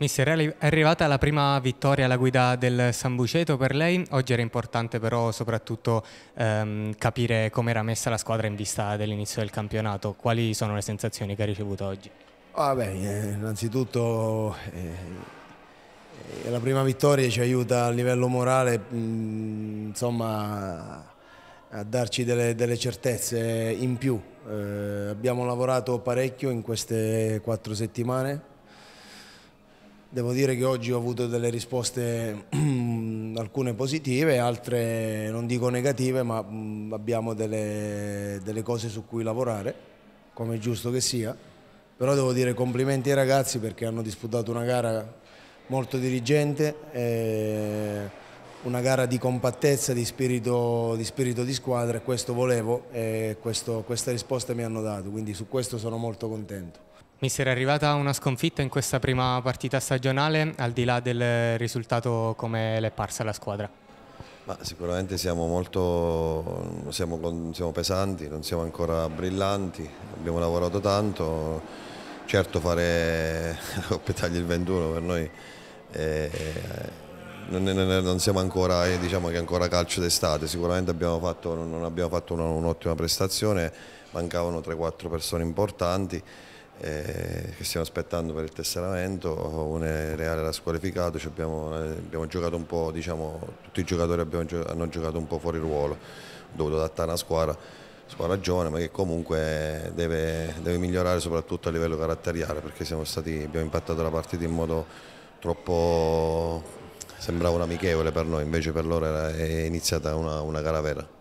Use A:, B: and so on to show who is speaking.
A: Mister, è arrivata la prima vittoria alla guida del San Buceto per lei, oggi era importante però soprattutto ehm, capire come era messa la squadra in vista dell'inizio del campionato, quali sono le sensazioni che ha ricevuto oggi?
B: Ah beh, eh, innanzitutto eh, eh, la prima vittoria ci aiuta a livello morale mh, mm, insomma, a darci delle, delle certezze in più, eh, abbiamo lavorato parecchio in queste quattro settimane Devo dire che oggi ho avuto delle risposte, alcune positive, altre non dico negative, ma mm, abbiamo delle, delle cose su cui lavorare, come è giusto che sia. Però devo dire complimenti ai ragazzi perché hanno disputato una gara molto dirigente, eh, una gara di compattezza, di spirito, di spirito di, squadra e questo volevo e questo, questa risposta mi hanno dato, quindi su questo sono molto contento.
A: Mi sarà arrivata una sconfitta in questa prima partita stagionale, al di là del risultato come l'è parsa la squadra.
B: Ma
C: sicuramente siamo molto siamo, siamo pesanti, non siamo ancora brillanti, abbiamo lavorato tanto, certo fare Coppa il 21 per noi eh, non, non, siamo ancora, eh, diciamo che ancora calcio d'estate, sicuramente abbiamo fatto, non abbiamo fatto un'ottima prestazione, mancavano 3-4 persone importanti. Eh, che stiamo aspettando per il tesseramento, un Reale era squalificato, cioè abbiamo, abbiamo, giocato un po', diciamo, tutti i giocatori abbiamo, hanno giocato un po' fuori ruolo, ho dovuto adattare una squadra, squadra giovane ma che comunque deve, deve, migliorare soprattutto a livello caratteriale perché stati, abbiamo impattato la partita in modo troppo, sembrava un amichevole per noi, invece per loro era, è iniziata una, una gara vera.